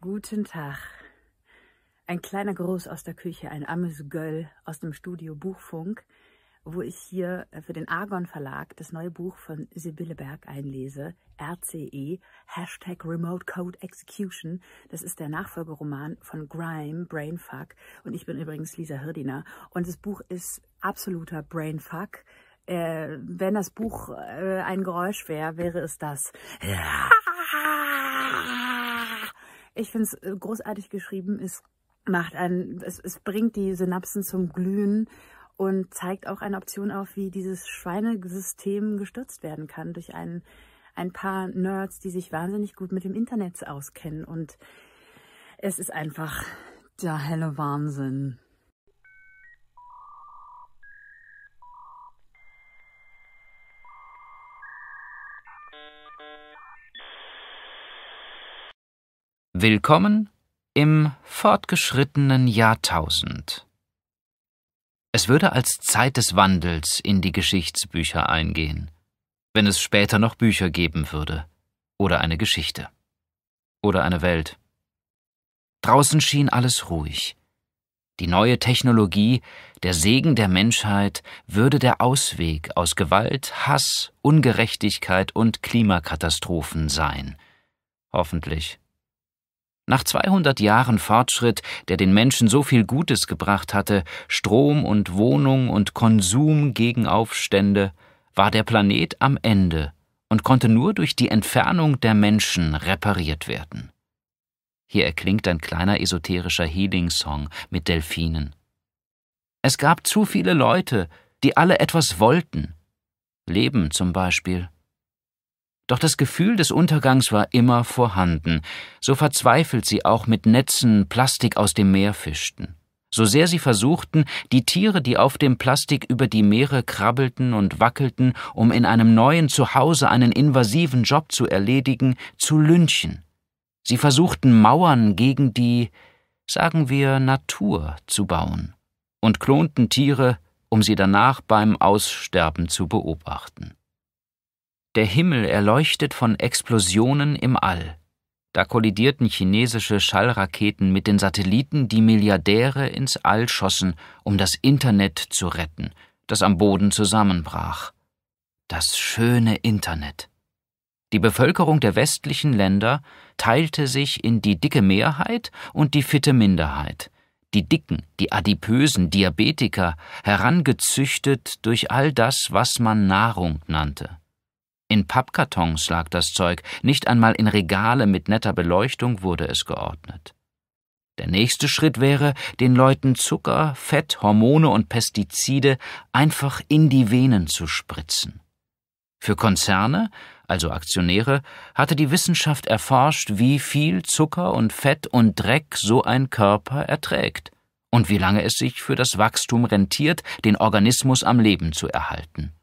Guten Tag. Ein kleiner Gruß aus der Küche, ein Göll aus dem Studio Buchfunk, wo ich hier für den Argon Verlag das neue Buch von Sibylle Berg einlese, RCE, Hashtag Remote Code Execution. Das ist der Nachfolgeroman von Grime, Brainfuck. Und ich bin übrigens Lisa Hirdiner. Und das Buch ist absoluter Brainfuck. Äh, wenn das Buch äh, ein Geräusch wäre, wäre es das. Ja. ich finde es äh, großartig geschrieben. Es macht einen, es, es bringt die Synapsen zum Glühen und zeigt auch eine Option auf, wie dieses Schweinesystem gestürzt werden kann durch einen, ein paar Nerds, die sich wahnsinnig gut mit dem Internet auskennen. Und es ist einfach der helle Wahnsinn. Willkommen im fortgeschrittenen Jahrtausend. Es würde als Zeit des Wandels in die Geschichtsbücher eingehen, wenn es später noch Bücher geben würde, oder eine Geschichte, oder eine Welt. Draußen schien alles ruhig. Die neue Technologie, der Segen der Menschheit, würde der Ausweg aus Gewalt, Hass, Ungerechtigkeit und Klimakatastrophen sein. Hoffentlich. Nach 200 Jahren Fortschritt, der den Menschen so viel Gutes gebracht hatte, Strom und Wohnung und Konsum gegen Aufstände, war der Planet am Ende und konnte nur durch die Entfernung der Menschen repariert werden. Hier erklingt ein kleiner esoterischer Healing-Song mit Delfinen. Es gab zu viele Leute, die alle etwas wollten. Leben zum Beispiel. Doch das Gefühl des Untergangs war immer vorhanden, so verzweifelt sie auch mit Netzen Plastik aus dem Meer fischten. So sehr sie versuchten, die Tiere, die auf dem Plastik über die Meere krabbelten und wackelten, um in einem neuen Zuhause einen invasiven Job zu erledigen, zu lynchen. Sie versuchten Mauern gegen die, sagen wir, Natur zu bauen und klonten Tiere, um sie danach beim Aussterben zu beobachten. Der Himmel erleuchtet von Explosionen im All. Da kollidierten chinesische Schallraketen mit den Satelliten, die Milliardäre ins All schossen, um das Internet zu retten, das am Boden zusammenbrach. Das schöne Internet. Die Bevölkerung der westlichen Länder teilte sich in die dicke Mehrheit und die fitte Minderheit. Die Dicken, die Adipösen, Diabetiker, herangezüchtet durch all das, was man Nahrung nannte. In Pappkartons lag das Zeug, nicht einmal in Regale mit netter Beleuchtung wurde es geordnet. Der nächste Schritt wäre, den Leuten Zucker, Fett, Hormone und Pestizide einfach in die Venen zu spritzen. Für Konzerne, also Aktionäre, hatte die Wissenschaft erforscht, wie viel Zucker und Fett und Dreck so ein Körper erträgt und wie lange es sich für das Wachstum rentiert, den Organismus am Leben zu erhalten.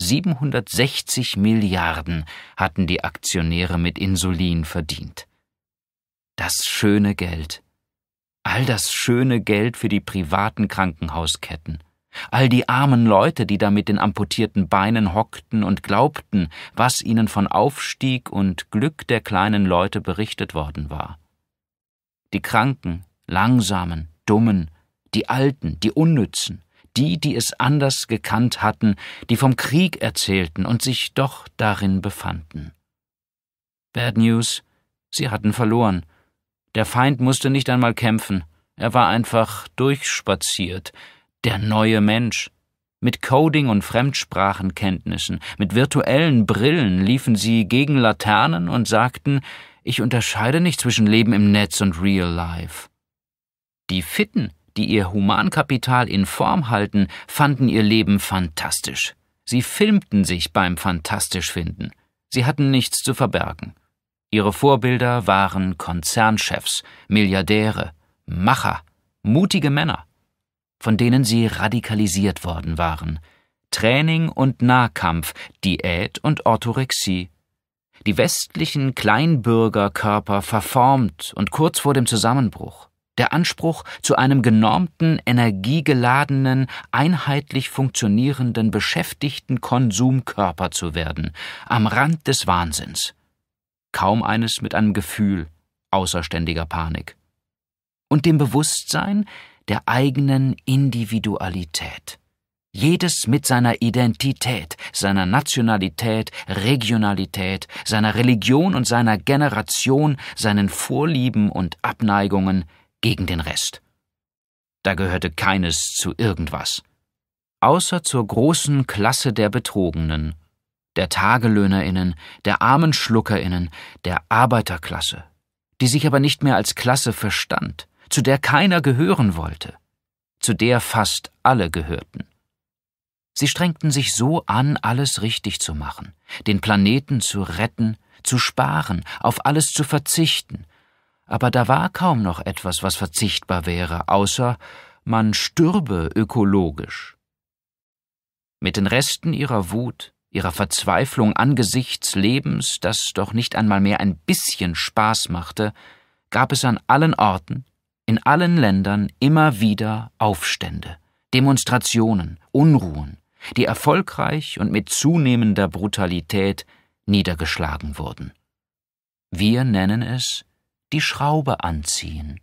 760 Milliarden hatten die Aktionäre mit Insulin verdient. Das schöne Geld. All das schöne Geld für die privaten Krankenhausketten. All die armen Leute, die da mit den amputierten Beinen hockten und glaubten, was ihnen von Aufstieg und Glück der kleinen Leute berichtet worden war. Die Kranken, Langsamen, Dummen, die Alten, die Unnützen, die, die es anders gekannt hatten, die vom Krieg erzählten und sich doch darin befanden. Bad News, sie hatten verloren. Der Feind musste nicht einmal kämpfen, er war einfach durchspaziert, der neue Mensch. Mit Coding und Fremdsprachenkenntnissen, mit virtuellen Brillen liefen sie gegen Laternen und sagten, ich unterscheide nicht zwischen Leben im Netz und Real Life. Die Fitten die ihr Humankapital in Form halten, fanden ihr Leben fantastisch. Sie filmten sich beim Fantastisch finden. Sie hatten nichts zu verbergen. Ihre Vorbilder waren Konzernchefs, Milliardäre, Macher, mutige Männer, von denen sie radikalisiert worden waren. Training und Nahkampf, Diät und Orthorexie. Die westlichen Kleinbürgerkörper verformt und kurz vor dem Zusammenbruch der Anspruch, zu einem genormten, energiegeladenen, einheitlich funktionierenden, beschäftigten Konsumkörper zu werden, am Rand des Wahnsinns. Kaum eines mit einem Gefühl außerständiger Panik. Und dem Bewusstsein der eigenen Individualität. Jedes mit seiner Identität, seiner Nationalität, Regionalität, seiner Religion und seiner Generation, seinen Vorlieben und Abneigungen, gegen den Rest. Da gehörte keines zu irgendwas, außer zur großen Klasse der Betrogenen, der Tagelöhnerinnen, der armen Schluckerinnen, der Arbeiterklasse, die sich aber nicht mehr als Klasse verstand, zu der keiner gehören wollte, zu der fast alle gehörten. Sie strengten sich so an, alles richtig zu machen, den Planeten zu retten, zu sparen, auf alles zu verzichten, aber da war kaum noch etwas, was verzichtbar wäre, außer man stürbe ökologisch. Mit den Resten ihrer Wut, ihrer Verzweiflung angesichts Lebens, das doch nicht einmal mehr ein bisschen Spaß machte, gab es an allen Orten, in allen Ländern immer wieder Aufstände, Demonstrationen, Unruhen, die erfolgreich und mit zunehmender Brutalität niedergeschlagen wurden. Wir nennen es die Schraube anziehen.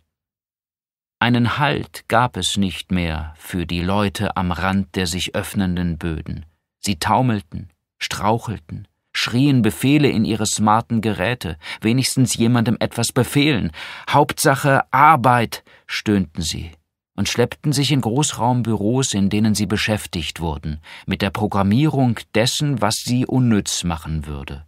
Einen Halt gab es nicht mehr für die Leute am Rand der sich öffnenden Böden. Sie taumelten, strauchelten, schrien Befehle in ihre smarten Geräte, wenigstens jemandem etwas befehlen. Hauptsache Arbeit, stöhnten sie und schleppten sich in Großraumbüros, in denen sie beschäftigt wurden, mit der Programmierung dessen, was sie unnütz machen würde.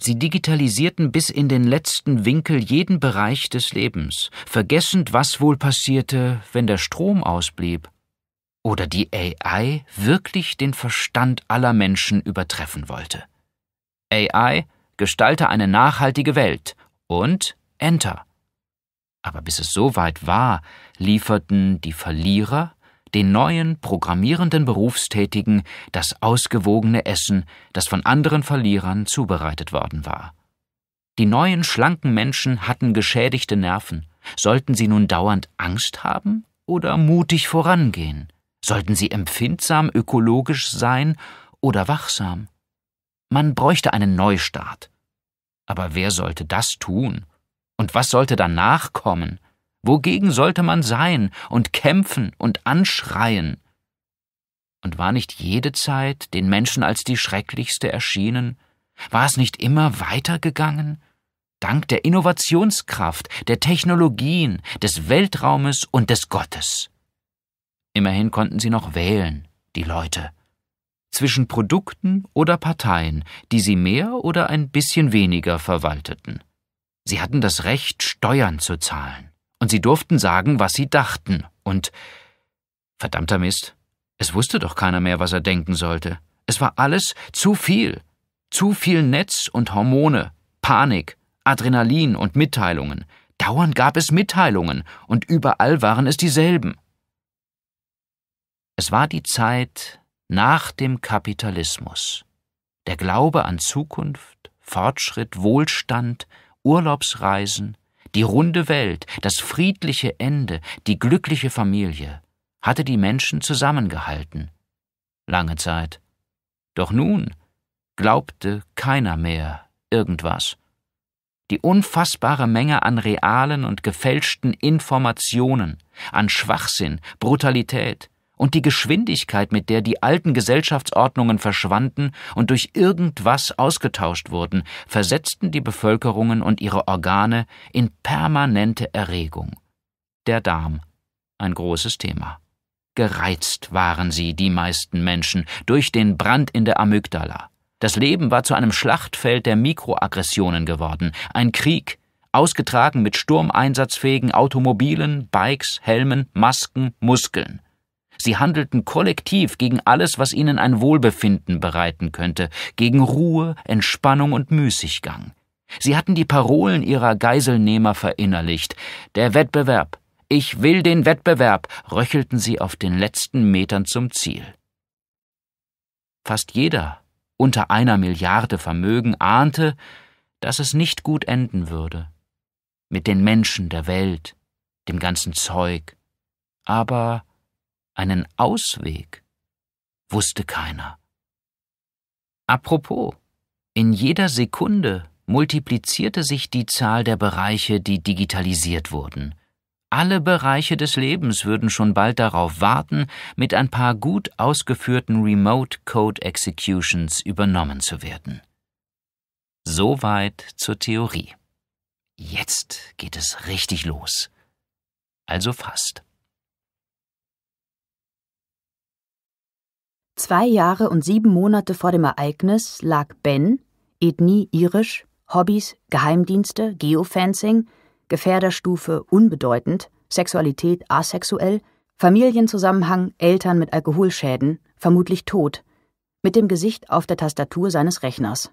Sie digitalisierten bis in den letzten Winkel jeden Bereich des Lebens, vergessend, was wohl passierte, wenn der Strom ausblieb oder die AI wirklich den Verstand aller Menschen übertreffen wollte. AI, gestalte eine nachhaltige Welt und Enter. Aber bis es so weit war, lieferten die Verlierer den neuen, programmierenden Berufstätigen das ausgewogene Essen, das von anderen Verlierern zubereitet worden war. Die neuen, schlanken Menschen hatten geschädigte Nerven. Sollten sie nun dauernd Angst haben oder mutig vorangehen? Sollten sie empfindsam, ökologisch sein oder wachsam? Man bräuchte einen Neustart. Aber wer sollte das tun? Und was sollte danach kommen? Wogegen sollte man sein und kämpfen und anschreien? Und war nicht jede Zeit den Menschen als die schrecklichste erschienen? War es nicht immer weitergegangen? Dank der Innovationskraft, der Technologien, des Weltraumes und des Gottes. Immerhin konnten sie noch wählen, die Leute. Zwischen Produkten oder Parteien, die sie mehr oder ein bisschen weniger verwalteten. Sie hatten das Recht, Steuern zu zahlen und sie durften sagen, was sie dachten, und verdammter Mist, es wusste doch keiner mehr, was er denken sollte. Es war alles zu viel. Zu viel Netz und Hormone, Panik, Adrenalin und Mitteilungen. Dauernd gab es Mitteilungen, und überall waren es dieselben. Es war die Zeit nach dem Kapitalismus. Der Glaube an Zukunft, Fortschritt, Wohlstand, Urlaubsreisen, die runde Welt, das friedliche Ende, die glückliche Familie hatte die Menschen zusammengehalten. Lange Zeit. Doch nun glaubte keiner mehr irgendwas. Die unfassbare Menge an realen und gefälschten Informationen, an Schwachsinn, Brutalität, und die Geschwindigkeit, mit der die alten Gesellschaftsordnungen verschwanden und durch irgendwas ausgetauscht wurden, versetzten die Bevölkerungen und ihre Organe in permanente Erregung. Der Darm ein großes Thema. Gereizt waren sie, die meisten Menschen, durch den Brand in der Amygdala. Das Leben war zu einem Schlachtfeld der Mikroaggressionen geworden, ein Krieg, ausgetragen mit sturmeinsatzfähigen Automobilen, Bikes, Helmen, Masken, Muskeln. Sie handelten kollektiv gegen alles, was ihnen ein Wohlbefinden bereiten könnte, gegen Ruhe, Entspannung und Müßiggang. Sie hatten die Parolen ihrer Geiselnehmer verinnerlicht. Der Wettbewerb. Ich will den Wettbewerb, röchelten sie auf den letzten Metern zum Ziel. Fast jeder unter einer Milliarde Vermögen ahnte, dass es nicht gut enden würde. Mit den Menschen der Welt, dem ganzen Zeug. Aber einen Ausweg wusste keiner. Apropos, in jeder Sekunde multiplizierte sich die Zahl der Bereiche, die digitalisiert wurden. Alle Bereiche des Lebens würden schon bald darauf warten, mit ein paar gut ausgeführten Remote Code Executions übernommen zu werden. Soweit zur Theorie. Jetzt geht es richtig los. Also fast. Zwei Jahre und sieben Monate vor dem Ereignis lag Ben, Ethnie irisch, Hobbys, Geheimdienste, Geofencing, Gefährderstufe unbedeutend, Sexualität asexuell, Familienzusammenhang Eltern mit Alkoholschäden, vermutlich tot, mit dem Gesicht auf der Tastatur seines Rechners.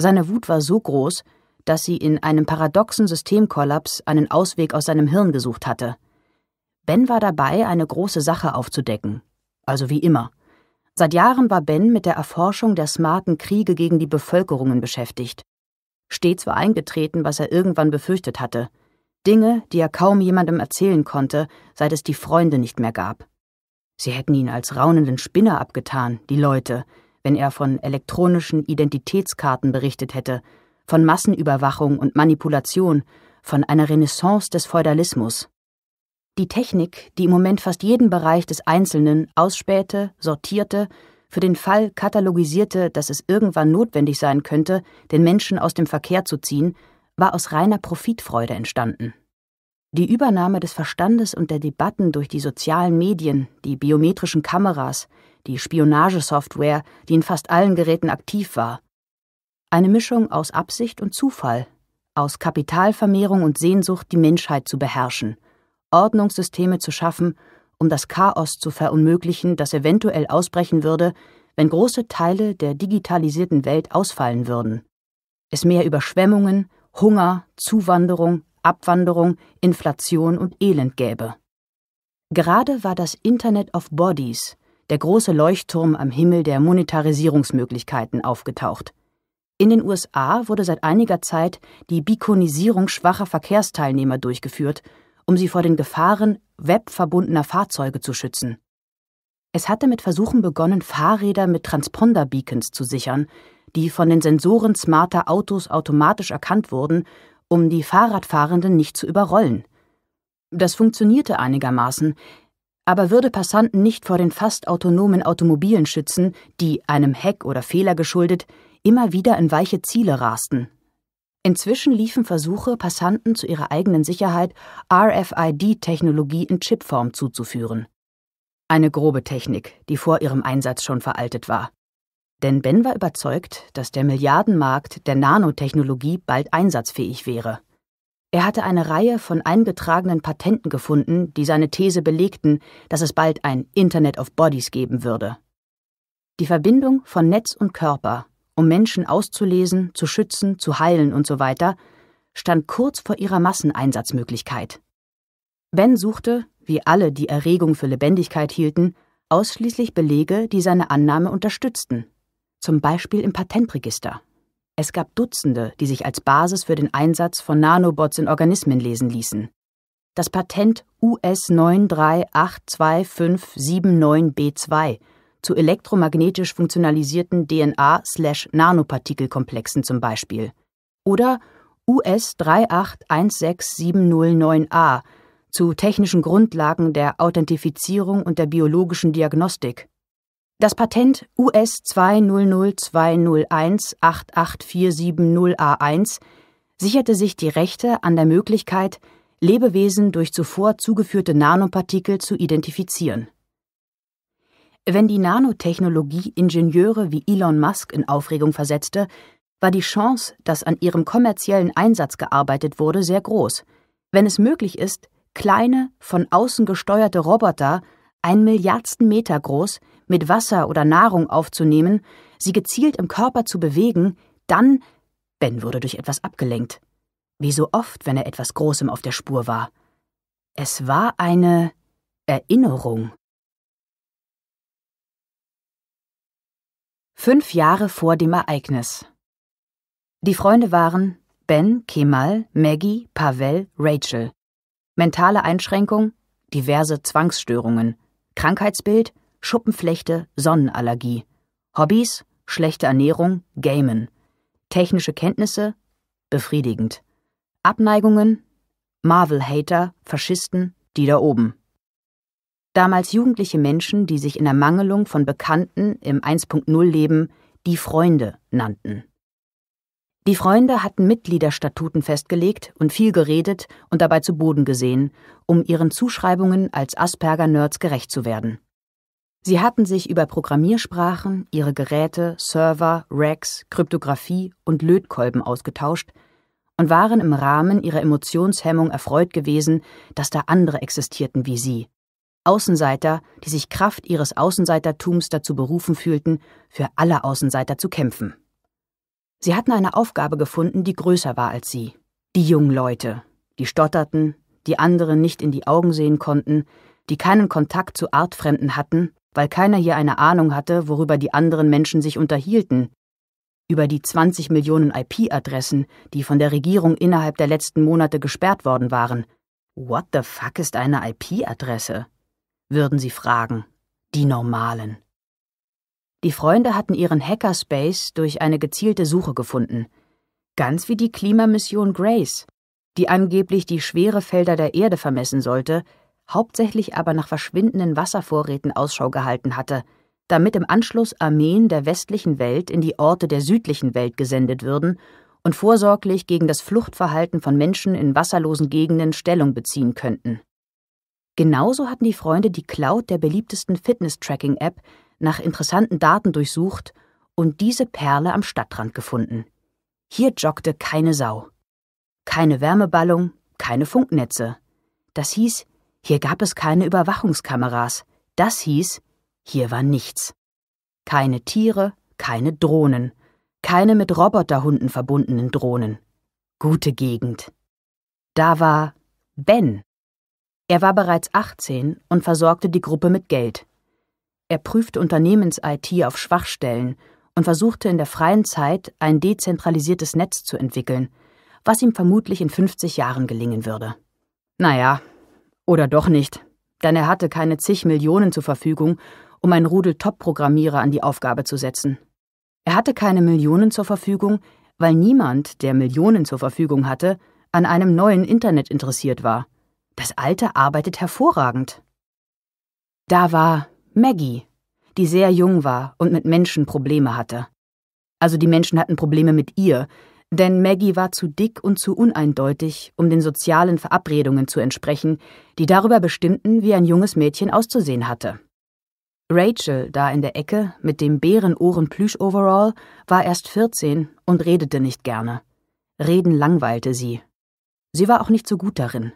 Seine Wut war so groß, dass sie in einem paradoxen Systemkollaps einen Ausweg aus seinem Hirn gesucht hatte. Ben war dabei, eine große Sache aufzudecken, also wie immer. Seit Jahren war Ben mit der Erforschung der smarten Kriege gegen die Bevölkerungen beschäftigt. Stets war eingetreten, was er irgendwann befürchtet hatte. Dinge, die er kaum jemandem erzählen konnte, seit es die Freunde nicht mehr gab. Sie hätten ihn als raunenden Spinner abgetan, die Leute, wenn er von elektronischen Identitätskarten berichtet hätte, von Massenüberwachung und Manipulation, von einer Renaissance des Feudalismus. Die Technik, die im Moment fast jeden Bereich des Einzelnen ausspähte, sortierte, für den Fall katalogisierte, dass es irgendwann notwendig sein könnte, den Menschen aus dem Verkehr zu ziehen, war aus reiner Profitfreude entstanden. Die Übernahme des Verstandes und der Debatten durch die sozialen Medien, die biometrischen Kameras, die Spionagesoftware, die in fast allen Geräten aktiv war. Eine Mischung aus Absicht und Zufall, aus Kapitalvermehrung und Sehnsucht, die Menschheit zu beherrschen – Ordnungssysteme zu schaffen, um das Chaos zu verunmöglichen, das eventuell ausbrechen würde, wenn große Teile der digitalisierten Welt ausfallen würden. Es mehr Überschwemmungen, Hunger, Zuwanderung, Abwanderung, Inflation und Elend gäbe. Gerade war das Internet of Bodies, der große Leuchtturm am Himmel der Monetarisierungsmöglichkeiten, aufgetaucht. In den USA wurde seit einiger Zeit die Bikonisierung schwacher Verkehrsteilnehmer durchgeführt um sie vor den Gefahren webverbundener Fahrzeuge zu schützen. Es hatte mit Versuchen begonnen, Fahrräder mit Transponder-Beacons zu sichern, die von den Sensoren smarter Autos automatisch erkannt wurden, um die Fahrradfahrenden nicht zu überrollen. Das funktionierte einigermaßen, aber würde Passanten nicht vor den fast autonomen Automobilen schützen, die, einem Heck oder Fehler geschuldet, immer wieder in weiche Ziele rasten. Inzwischen liefen Versuche, Passanten zu ihrer eigenen Sicherheit RFID-Technologie in Chipform zuzuführen. Eine grobe Technik, die vor ihrem Einsatz schon veraltet war. Denn Ben war überzeugt, dass der Milliardenmarkt der Nanotechnologie bald einsatzfähig wäre. Er hatte eine Reihe von eingetragenen Patenten gefunden, die seine These belegten, dass es bald ein Internet of Bodies geben würde. Die Verbindung von Netz und Körper um Menschen auszulesen, zu schützen, zu heilen und so weiter, stand kurz vor ihrer Masseneinsatzmöglichkeit. Ben suchte, wie alle, die Erregung für Lebendigkeit hielten, ausschließlich Belege, die seine Annahme unterstützten, zum Beispiel im Patentregister. Es gab Dutzende, die sich als Basis für den Einsatz von Nanobots in Organismen lesen ließen. Das Patent US 93825579B2 zu elektromagnetisch funktionalisierten DNA-Nanopartikelkomplexen zum Beispiel oder US 3816709a zu technischen Grundlagen der Authentifizierung und der biologischen Diagnostik. Das Patent US 20020188470A1 sicherte sich die Rechte an der Möglichkeit, Lebewesen durch zuvor zugeführte Nanopartikel zu identifizieren wenn die Nanotechnologie Ingenieure wie Elon Musk in Aufregung versetzte, war die Chance, dass an ihrem kommerziellen Einsatz gearbeitet wurde, sehr groß. Wenn es möglich ist, kleine, von außen gesteuerte Roboter, ein Milliardsten Meter groß, mit Wasser oder Nahrung aufzunehmen, sie gezielt im Körper zu bewegen, dann Ben wurde durch etwas abgelenkt. Wie so oft, wenn er etwas Großem auf der Spur war. Es war eine Erinnerung. Fünf Jahre vor dem Ereignis. Die Freunde waren Ben, Kemal, Maggie, Pavel, Rachel. Mentale Einschränkung, diverse Zwangsstörungen, Krankheitsbild, Schuppenflechte, Sonnenallergie, Hobbys, schlechte Ernährung, Gamen, technische Kenntnisse, befriedigend, Abneigungen, Marvel-Hater, Faschisten, die da oben damals jugendliche Menschen, die sich in Ermangelung von Bekannten im 1.0-Leben die Freunde nannten. Die Freunde hatten Mitgliederstatuten festgelegt und viel geredet und dabei zu Boden gesehen, um ihren Zuschreibungen als Asperger-Nerds gerecht zu werden. Sie hatten sich über Programmiersprachen, ihre Geräte, Server, Racks, Kryptographie und Lötkolben ausgetauscht und waren im Rahmen ihrer Emotionshemmung erfreut gewesen, dass da andere existierten wie sie, Außenseiter, die sich Kraft ihres Außenseitertums dazu berufen fühlten, für alle Außenseiter zu kämpfen. Sie hatten eine Aufgabe gefunden, die größer war als sie. Die jungen Leute, die stotterten, die anderen nicht in die Augen sehen konnten, die keinen Kontakt zu Artfremden hatten, weil keiner hier eine Ahnung hatte, worüber die anderen Menschen sich unterhielten, über die 20 Millionen IP-Adressen, die von der Regierung innerhalb der letzten Monate gesperrt worden waren. What the fuck ist eine IP-Adresse? würden sie fragen, die Normalen. Die Freunde hatten ihren Hackerspace durch eine gezielte Suche gefunden, ganz wie die Klimamission Grace, die angeblich die Schwerefelder der Erde vermessen sollte, hauptsächlich aber nach verschwindenden Wasservorräten Ausschau gehalten hatte, damit im Anschluss Armeen der westlichen Welt in die Orte der südlichen Welt gesendet würden und vorsorglich gegen das Fluchtverhalten von Menschen in wasserlosen Gegenden Stellung beziehen könnten. Genauso hatten die Freunde die Cloud der beliebtesten Fitness-Tracking-App nach interessanten Daten durchsucht und diese Perle am Stadtrand gefunden. Hier joggte keine Sau. Keine Wärmeballung, keine Funknetze. Das hieß, hier gab es keine Überwachungskameras. Das hieß, hier war nichts. Keine Tiere, keine Drohnen, keine mit Roboterhunden verbundenen Drohnen. Gute Gegend. Da war Ben. Er war bereits 18 und versorgte die Gruppe mit Geld. Er prüfte Unternehmens-IT auf Schwachstellen und versuchte in der freien Zeit ein dezentralisiertes Netz zu entwickeln, was ihm vermutlich in 50 Jahren gelingen würde. Naja, oder doch nicht, denn er hatte keine zig Millionen zur Verfügung, um ein Rudel Top-Programmierer an die Aufgabe zu setzen. Er hatte keine Millionen zur Verfügung, weil niemand, der Millionen zur Verfügung hatte, an einem neuen Internet interessiert war – das Alte arbeitet hervorragend. Da war Maggie, die sehr jung war und mit Menschen Probleme hatte. Also die Menschen hatten Probleme mit ihr, denn Maggie war zu dick und zu uneindeutig, um den sozialen Verabredungen zu entsprechen, die darüber bestimmten, wie ein junges Mädchen auszusehen hatte. Rachel, da in der Ecke, mit dem Bärenohren-Plüsch-Overall, war erst 14 und redete nicht gerne. Reden langweilte sie. Sie war auch nicht so gut darin.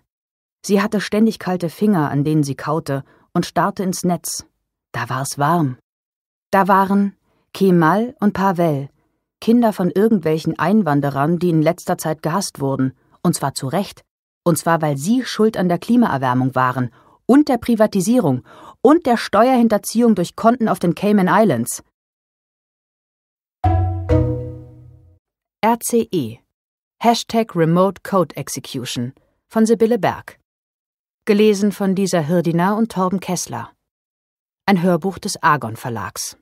Sie hatte ständig kalte Finger, an denen sie kaute, und starrte ins Netz. Da war es warm. Da waren Kemal und Pavel, Kinder von irgendwelchen Einwanderern, die in letzter Zeit gehasst wurden, und zwar zu Recht, und zwar weil sie schuld an der Klimaerwärmung waren und der Privatisierung und der Steuerhinterziehung durch Konten auf den Cayman Islands. RCE Hashtag Remote Code Execution von Sibylle Berg Gelesen von Lisa Hirdiner und Torben Kessler. Ein Hörbuch des Argon Verlags.